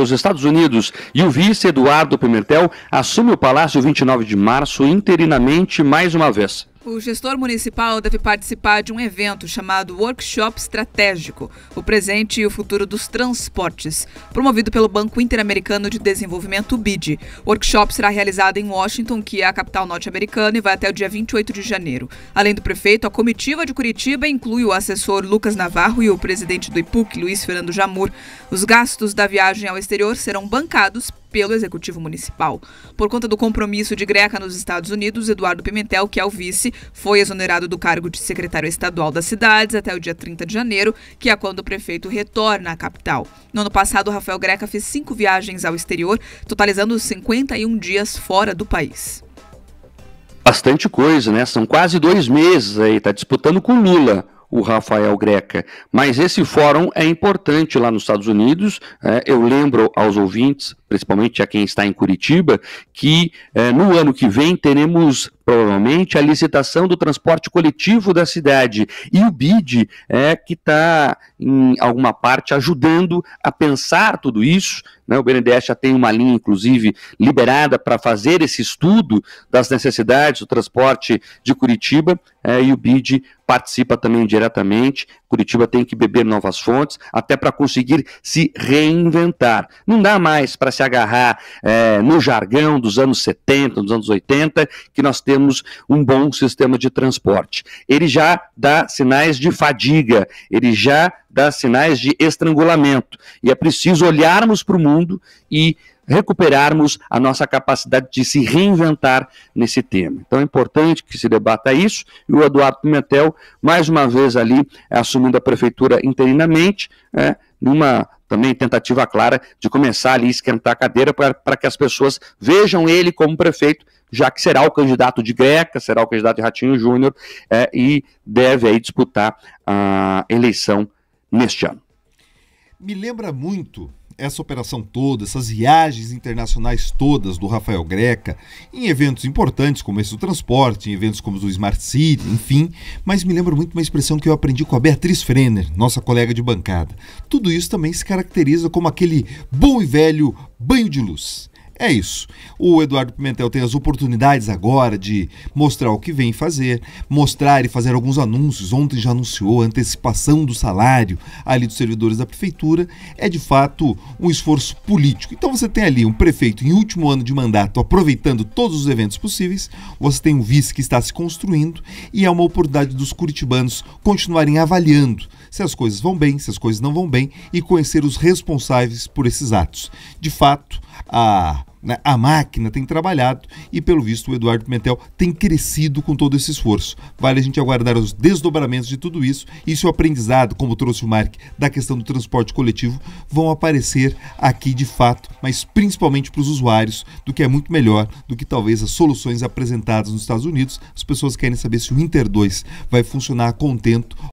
para os Estados Unidos e o vice Eduardo Pimentel assume o Palácio 29 de março interinamente mais uma vez. O gestor municipal deve participar de um evento chamado Workshop Estratégico: O Presente e o Futuro dos Transportes, promovido pelo Banco Interamericano de Desenvolvimento, BID. O workshop será realizado em Washington, que é a capital norte-americana, e vai até o dia 28 de janeiro. Além do prefeito, a comitiva de Curitiba inclui o assessor Lucas Navarro e o presidente do IPUC, Luiz Fernando Jamur. Os gastos da viagem ao exterior serão bancados pelo Executivo Municipal. Por conta do compromisso de greca nos Estados Unidos, Eduardo Pimentel, que é o vice, foi exonerado do cargo de secretário estadual das cidades até o dia 30 de janeiro, que é quando o prefeito retorna à capital. No ano passado, Rafael Greca fez cinco viagens ao exterior, totalizando 51 dias fora do país. Bastante coisa, né? São quase dois meses aí, tá disputando com Lula o Rafael Greca. Mas esse fórum é importante lá nos Estados Unidos. É, eu lembro aos ouvintes principalmente a quem está em Curitiba, que eh, no ano que vem teremos provavelmente a licitação do transporte coletivo da cidade e o BID é que está em alguma parte ajudando a pensar tudo isso. Né? O BNDES já tem uma linha, inclusive, liberada para fazer esse estudo das necessidades do transporte de Curitiba é, e o BID participa também diretamente. Curitiba tem que beber novas fontes, até para conseguir se reinventar. Não dá mais para se agarrar é, no jargão dos anos 70, dos anos 80, que nós temos um bom sistema de transporte. Ele já dá sinais de fadiga, ele já dá sinais de estrangulamento. E é preciso olharmos para o mundo e recuperarmos a nossa capacidade de se reinventar nesse tema. Então é importante que se debata isso e o Eduardo Pimentel, mais uma vez ali, assumindo a prefeitura interinamente, né, numa também tentativa clara de começar ali a esquentar a cadeira para que as pessoas vejam ele como prefeito, já que será o candidato de Greca, será o candidato de Ratinho Júnior é, e deve aí disputar a eleição neste ano. Me lembra muito essa operação toda, essas viagens internacionais todas do Rafael Greca, em eventos importantes como esse do transporte, em eventos como o Smart City, enfim, mas me lembro muito uma expressão que eu aprendi com a Beatriz Frenner, nossa colega de bancada. Tudo isso também se caracteriza como aquele bom e velho banho de luz. É isso. O Eduardo Pimentel tem as oportunidades agora de mostrar o que vem fazer, mostrar e fazer alguns anúncios. Ontem já anunciou a antecipação do salário ali dos servidores da prefeitura. É de fato um esforço político. Então você tem ali um prefeito em último ano de mandato aproveitando todos os eventos possíveis, você tem um vice que está se construindo e é uma oportunidade dos curitibanos continuarem avaliando se as coisas vão bem, se as coisas não vão bem e conhecer os responsáveis por esses atos. De fato, a né, a máquina tem trabalhado e, pelo visto, o Eduardo Pimentel tem crescido com todo esse esforço. Vale a gente aguardar os desdobramentos de tudo isso e se o aprendizado, como trouxe o Mark, da questão do transporte coletivo, vão aparecer aqui de fato, mas principalmente para os usuários, do que é muito melhor do que talvez as soluções apresentadas nos Estados Unidos. As pessoas querem saber se o Inter 2 vai funcionar a contento